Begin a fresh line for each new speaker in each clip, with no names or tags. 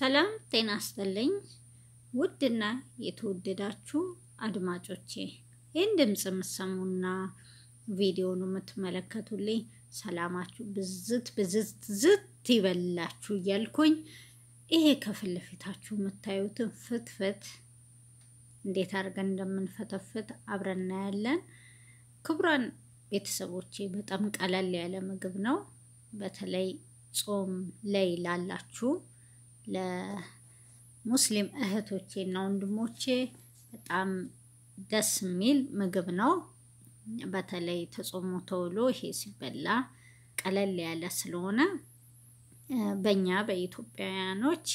ሰላም ጤና ይስጥልኝ። ውድና የተወደዳችሁ አድማጮቼ ይህን ድምፅ የምትሰሙና ቪዲዮን የምትመለከቱልኝ ሰላማችሁ ብዝት ብዝት ዝት ይበላችሁ እያልኩኝ ይሄ ከፊት ለፊታችሁ የምታዩትን ፍትፍት እንዴት አድርገን እንደምንፈተፍት አብረን እናያለን። ክቡራን ቤተሰቦቼ በጣም ቀለል ያለ ምግብ ነው። በተለይ ጾም ላይ ላላችሁ ለሙስሊም እህቶቼ እና ወንድሞቼ በጣም ደስ የሚል ምግብ ነው። በተለይ ተጾሞ ተውሎ ይሄ ሲበላ ቀለል ያለ ስለሆነ በእኛ በኢትዮጵያውያኖች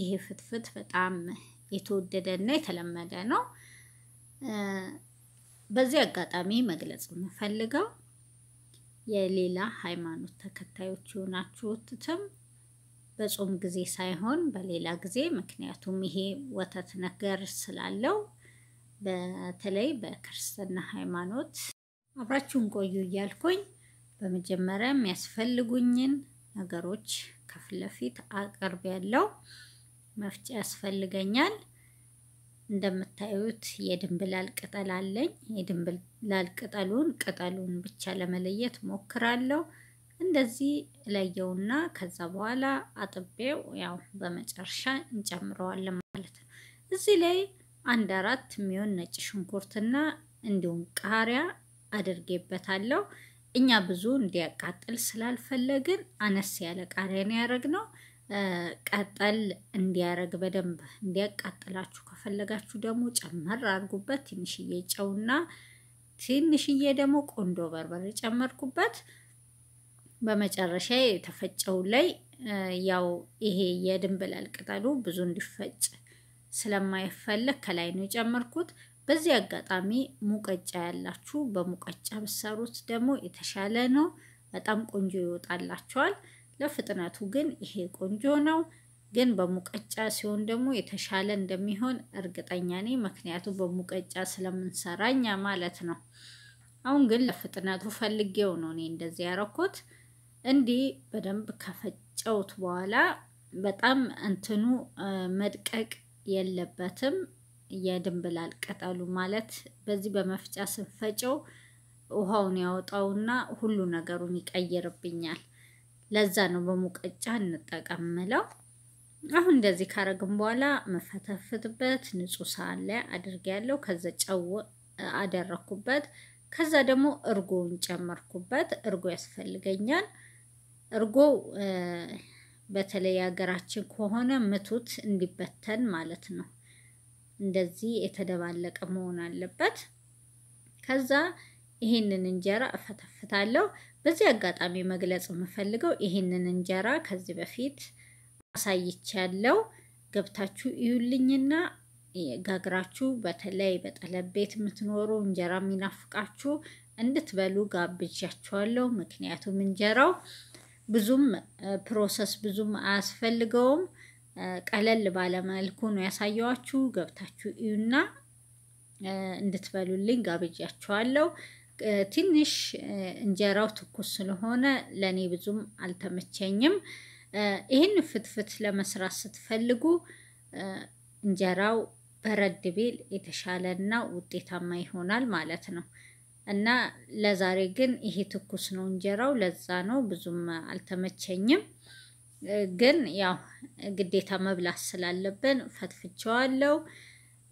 ይሄ ፍትፍት በጣም የተወደደ እና የተለመደ ነው። በዚህ አጋጣሚ መግለጽ የምፈልገው የሌላ ሃይማኖት ተከታዮች የሆናችሁትም በጾም ጊዜ ሳይሆን በሌላ ጊዜ፣ ምክንያቱም ይሄ ወተት ነገር ስላለው በተለይ በክርስትና ሃይማኖት አብራችሁን ቆዩ እያልኩኝ በመጀመሪያ የሚያስፈልጉኝን ነገሮች ከፊት ለፊት አቅርብ ያለው መፍጫ ያስፈልገኛል። እንደምታዩት የድንብላል ቅጠል አለኝ። የድንብላል ቅጠሉን ቅጠሉን ብቻ ለመለየት ሞክራለሁ። እንደዚህ እለየውና ከዛ በኋላ አጥቤው ያው በመጨረሻ እንጨምረዋለን ማለት ነው። እዚህ ላይ አንድ አራት የሚሆን ነጭ ሽንኩርትና እንዲሁም ቃሪያ አድርጌበታለሁ። እኛ ብዙ እንዲያቃጥል ስላልፈለግን አነስ ያለ ቃሪያ ነው ያደረግነው። ቀጠል እንዲያረግ በደንብ እንዲያቃጥላችሁ ከፈለጋችሁ ደግሞ ጨመር አድርጉበት። ትንሽዬ ጨውና ትንሽዬ ደግሞ ቆንዶ በርበሬ ጨመርኩበት። በመጨረሻ የተፈጨው ላይ ያው ይሄ የድንብላል ቅጠሉ ብዙ እንዲፈጭ ስለማይፈለግ ከላይ ነው የጨመርኩት። በዚህ አጋጣሚ ሙቀጫ ያላችሁ በሙቀጫ ብሰሩት ደግሞ የተሻለ ነው። በጣም ቆንጆ ይወጣላችኋል። ለፍጥነቱ ግን ይሄ ቆንጆ ነው። ግን በሙቀጫ ሲሆን ደግሞ የተሻለ እንደሚሆን እርግጠኛ ነኝ። ምክንያቱም በሙቀጫ ስለምንሰራኛ ማለት ነው። አሁን ግን ለፍጥነቱ ፈልጌው ነው እኔ እንደዚህ ያረኩት። እንዲህ በደንብ ከፈጨውት በኋላ በጣም እንትኑ መድቀቅ የለበትም የድንብላል ቅጠሉ ማለት በዚህ በመፍጫ ስንፈጨው ውሃውን ያወጣውና ሁሉ ነገሩን ይቀይርብኛል። ለዛ ነው በሙቀጫ እንጠቀምለው። አሁን እንደዚህ ካረግን በኋላ መፈተፍትበት ንጹህ ሳህን ላይ አድርጌያለሁ። ከዛ ጨው አደረኩበት። ከዛ ደግሞ እርጎውን ጨመርኩበት። እርጎ ያስፈልገኛል። እርጎ በተለይ ሀገራችን ከሆነ ምቱት እንዲበተን ማለት ነው። እንደዚህ የተደባለቀ መሆን አለበት። ከዛ ይሄንን እንጀራ እፈተፍታለሁ። በዚህ አጋጣሚ መግለጽ የምፈልገው ይሄንን እንጀራ ከዚህ በፊት አሳይቻለሁ። ገብታችሁ እዩልኝና ጋግራችሁ በተለይ በጠለብ ቤት የምትኖሩ እንጀራ የሚናፍቃችሁ እንድትበሉ ጋብዣችኋለሁ። ምክንያቱም እንጀራው ብዙም ፕሮሰስ ብዙም አያስፈልገውም። ቀለል ባለመልኩ ነው ያሳየዋችሁ። ገብታችሁ እዩና እንድትበሉልኝ ጋብዣችኋለሁ። ትንሽ እንጀራው ትኩስ ስለሆነ ለእኔ ብዙም አልተመቸኝም። ይህን ፍትፍት ለመስራት ስትፈልጉ እንጀራው በረድ ቢል የተሻለና ውጤታማ ይሆናል ማለት ነው። እና ለዛሬ ግን ይሄ ትኩስ ነው እንጀራው፣ ለዛ ነው ብዙም አልተመቸኝም። ግን ያው ግዴታ መብላት ስላለብን ፈትፍቸዋለው።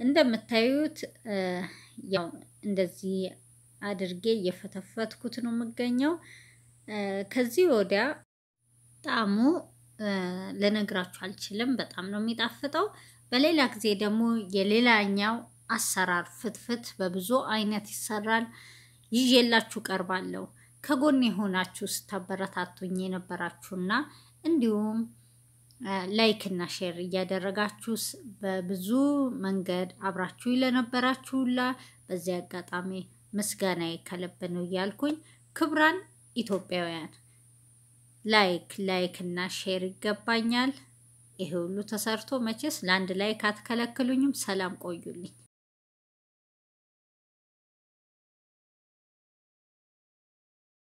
እንደምታዩት ያው እንደዚህ አድርጌ እየፈተፈትኩት ነው የምገኘው። ከዚህ ወዲያ ጣዕሙ ልነግራችሁ አልችልም። በጣም ነው የሚጣፍጠው። በሌላ ጊዜ ደግሞ የሌላኛው አሰራር ፍትፍት በብዙ አይነት ይሰራል ይዤላችሁ ቀርባለሁ። ከጎን የሆናችሁ ስታበረታቱኝ የነበራችሁና እንዲሁም ላይክ እና ሼር እያደረጋችሁ በብዙ መንገድ አብራችሁ ለነበራችሁላ በዚህ አጋጣሚ ምስጋና ከልብ ነው እያልኩኝ ክብራን ኢትዮጵያውያን ላይክ ላይክ እና ሼር ይገባኛል። ይሄ ሁሉ ተሰርቶ መቼስ ለአንድ ላይክ አትከለክሉኝም። ሰላም ቆዩልኝ።